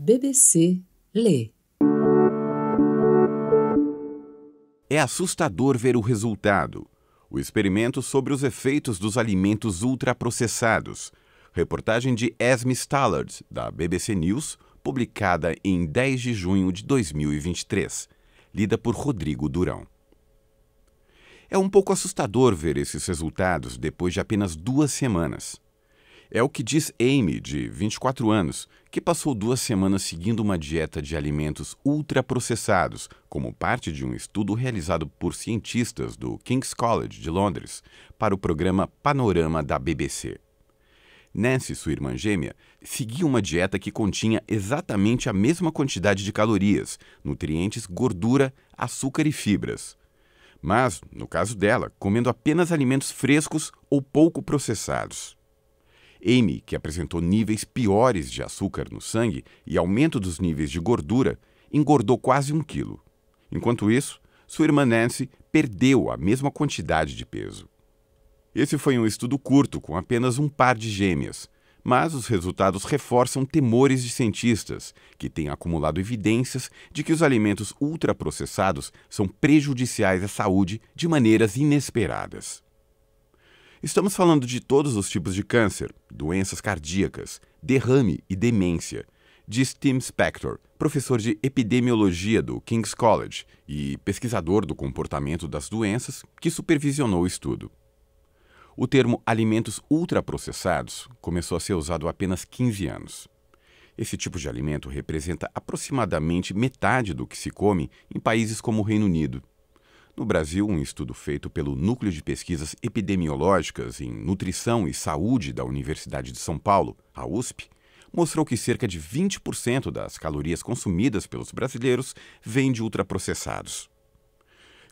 BBC Lê. É assustador ver o resultado. O experimento sobre os efeitos dos alimentos ultraprocessados. Reportagem de Esme Stallard, da BBC News, publicada em 10 de junho de 2023. Lida por Rodrigo Durão. É um pouco assustador ver esses resultados depois de apenas duas semanas. É o que diz Amy, de 24 anos, que passou duas semanas seguindo uma dieta de alimentos ultraprocessados, como parte de um estudo realizado por cientistas do King's College de Londres, para o programa Panorama da BBC. Nancy, sua irmã gêmea, seguia uma dieta que continha exatamente a mesma quantidade de calorias, nutrientes, gordura, açúcar e fibras. Mas, no caso dela, comendo apenas alimentos frescos ou pouco processados. Amy, que apresentou níveis piores de açúcar no sangue e aumento dos níveis de gordura, engordou quase um quilo. Enquanto isso, sua irmã Nancy perdeu a mesma quantidade de peso. Esse foi um estudo curto com apenas um par de gêmeas, mas os resultados reforçam temores de cientistas, que têm acumulado evidências de que os alimentos ultraprocessados são prejudiciais à saúde de maneiras inesperadas. Estamos falando de todos os tipos de câncer, doenças cardíacas, derrame e demência, diz Tim Spector, professor de epidemiologia do King's College e pesquisador do comportamento das doenças, que supervisionou o estudo. O termo alimentos ultraprocessados começou a ser usado há apenas 15 anos. Esse tipo de alimento representa aproximadamente metade do que se come em países como o Reino Unido, no Brasil, um estudo feito pelo Núcleo de Pesquisas Epidemiológicas em Nutrição e Saúde da Universidade de São Paulo, a USP, mostrou que cerca de 20% das calorias consumidas pelos brasileiros vêm de ultraprocessados.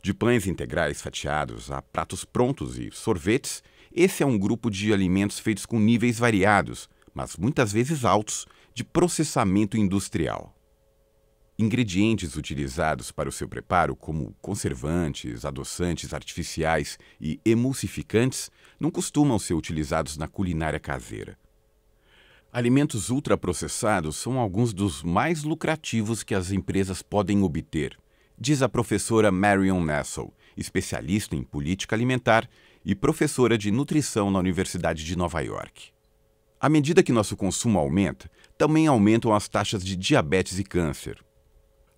De pães integrais fatiados a pratos prontos e sorvetes, esse é um grupo de alimentos feitos com níveis variados, mas muitas vezes altos, de processamento industrial. Ingredientes utilizados para o seu preparo, como conservantes, adoçantes artificiais e emulsificantes, não costumam ser utilizados na culinária caseira. Alimentos ultraprocessados são alguns dos mais lucrativos que as empresas podem obter, diz a professora Marion Nessel, especialista em política alimentar e professora de nutrição na Universidade de Nova York. À medida que nosso consumo aumenta, também aumentam as taxas de diabetes e câncer.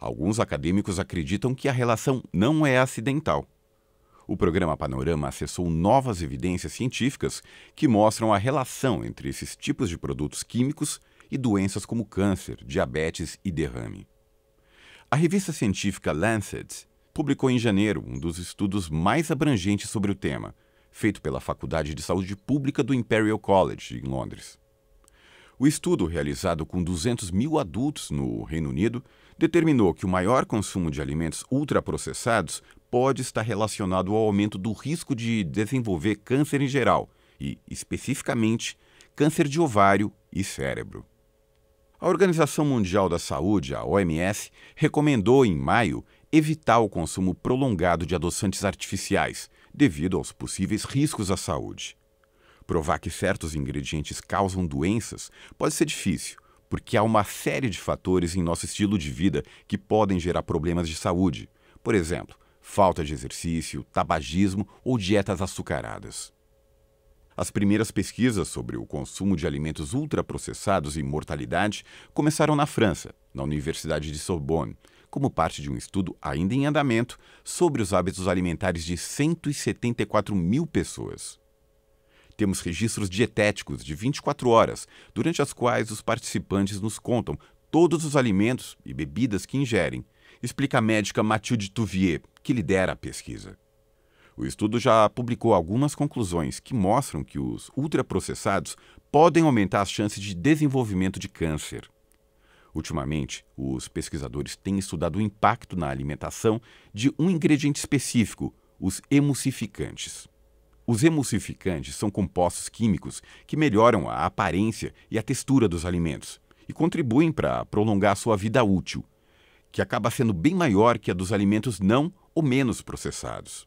Alguns acadêmicos acreditam que a relação não é acidental. O programa Panorama acessou novas evidências científicas que mostram a relação entre esses tipos de produtos químicos e doenças como câncer, diabetes e derrame. A revista científica Lancet publicou em janeiro um dos estudos mais abrangentes sobre o tema, feito pela Faculdade de Saúde Pública do Imperial College, em Londres. O estudo realizado com 200 mil adultos no Reino Unido determinou que o maior consumo de alimentos ultraprocessados pode estar relacionado ao aumento do risco de desenvolver câncer em geral e, especificamente, câncer de ovário e cérebro. A Organização Mundial da Saúde, a OMS, recomendou em maio evitar o consumo prolongado de adoçantes artificiais, devido aos possíveis riscos à saúde. Provar que certos ingredientes causam doenças pode ser difícil, porque há uma série de fatores em nosso estilo de vida que podem gerar problemas de saúde. Por exemplo, falta de exercício, tabagismo ou dietas açucaradas. As primeiras pesquisas sobre o consumo de alimentos ultraprocessados e mortalidade começaram na França, na Universidade de Sorbonne, como parte de um estudo ainda em andamento sobre os hábitos alimentares de 174 mil pessoas. Temos registros dietéticos de 24 horas, durante as quais os participantes nos contam todos os alimentos e bebidas que ingerem, explica a médica Mathilde Tuvier, que lidera a pesquisa. O estudo já publicou algumas conclusões que mostram que os ultraprocessados podem aumentar as chances de desenvolvimento de câncer. Ultimamente, os pesquisadores têm estudado o impacto na alimentação de um ingrediente específico, os emulsificantes. Os emulsificantes são compostos químicos que melhoram a aparência e a textura dos alimentos e contribuem para prolongar sua vida útil, que acaba sendo bem maior que a dos alimentos não ou menos processados.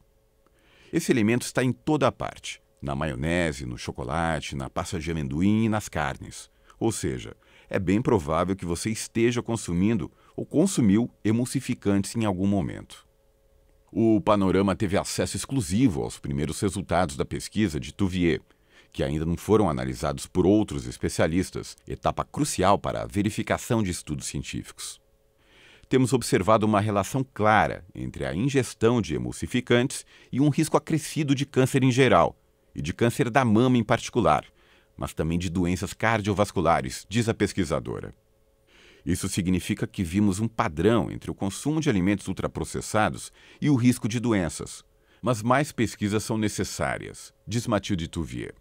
Esse elemento está em toda a parte, na maionese, no chocolate, na pasta de amendoim e nas carnes. Ou seja, é bem provável que você esteja consumindo ou consumiu emulsificantes em algum momento o Panorama teve acesso exclusivo aos primeiros resultados da pesquisa de Tuvier, que ainda não foram analisados por outros especialistas, etapa crucial para a verificação de estudos científicos. Temos observado uma relação clara entre a ingestão de emulsificantes e um risco acrescido de câncer em geral, e de câncer da mama em particular, mas também de doenças cardiovasculares, diz a pesquisadora. Isso significa que vimos um padrão entre o consumo de alimentos ultraprocessados e o risco de doenças. Mas mais pesquisas são necessárias, diz Mathilde Tuvier.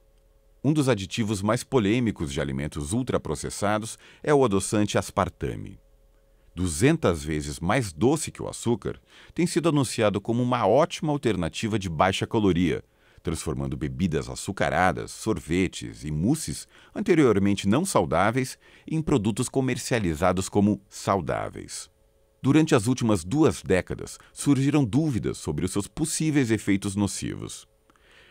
Um dos aditivos mais polêmicos de alimentos ultraprocessados é o adoçante aspartame. 200 vezes mais doce que o açúcar, tem sido anunciado como uma ótima alternativa de baixa caloria, transformando bebidas açucaradas, sorvetes e mousses, anteriormente não saudáveis, em produtos comercializados como saudáveis. Durante as últimas duas décadas, surgiram dúvidas sobre os seus possíveis efeitos nocivos.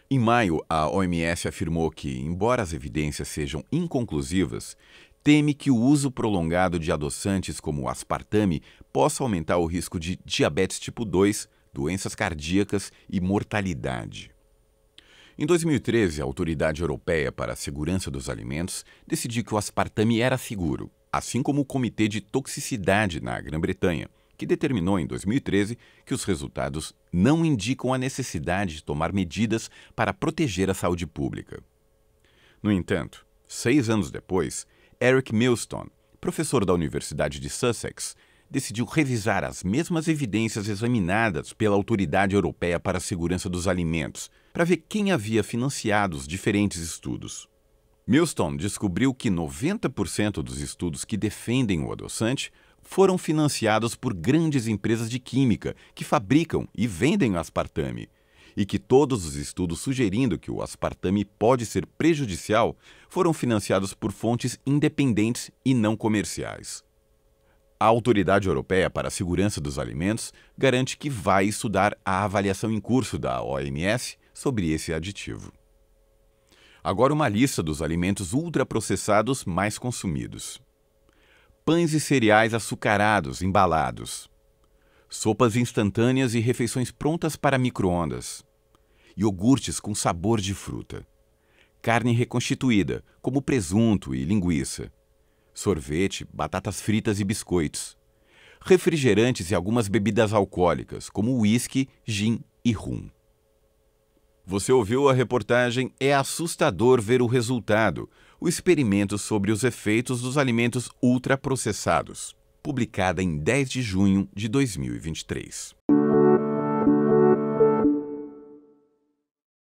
Em maio, a OMS afirmou que, embora as evidências sejam inconclusivas, teme que o uso prolongado de adoçantes como o aspartame possa aumentar o risco de diabetes tipo 2, doenças cardíacas e mortalidade. Em 2013, a Autoridade Europeia para a Segurança dos Alimentos decidiu que o aspartame era seguro, assim como o Comitê de Toxicidade na Grã-Bretanha, que determinou em 2013 que os resultados não indicam a necessidade de tomar medidas para proteger a saúde pública. No entanto, seis anos depois, Eric Milstone, professor da Universidade de Sussex, decidiu revisar as mesmas evidências examinadas pela Autoridade Europeia para a Segurança dos Alimentos para ver quem havia financiado os diferentes estudos. Milstone descobriu que 90% dos estudos que defendem o adoçante foram financiados por grandes empresas de química que fabricam e vendem o aspartame, e que todos os estudos sugerindo que o aspartame pode ser prejudicial foram financiados por fontes independentes e não comerciais. A Autoridade Europeia para a Segurança dos Alimentos garante que vai estudar a avaliação em curso da OMS sobre esse aditivo. Agora uma lista dos alimentos ultraprocessados mais consumidos. Pães e cereais açucarados, embalados. Sopas instantâneas e refeições prontas para microondas. Iogurtes com sabor de fruta. Carne reconstituída, como presunto e linguiça. Sorvete, batatas fritas e biscoitos. Refrigerantes e algumas bebidas alcoólicas, como uísque, gin e rum. Você ouviu a reportagem É assustador ver o resultado. O experimento sobre os efeitos dos alimentos ultraprocessados, publicada em 10 de junho de 2023.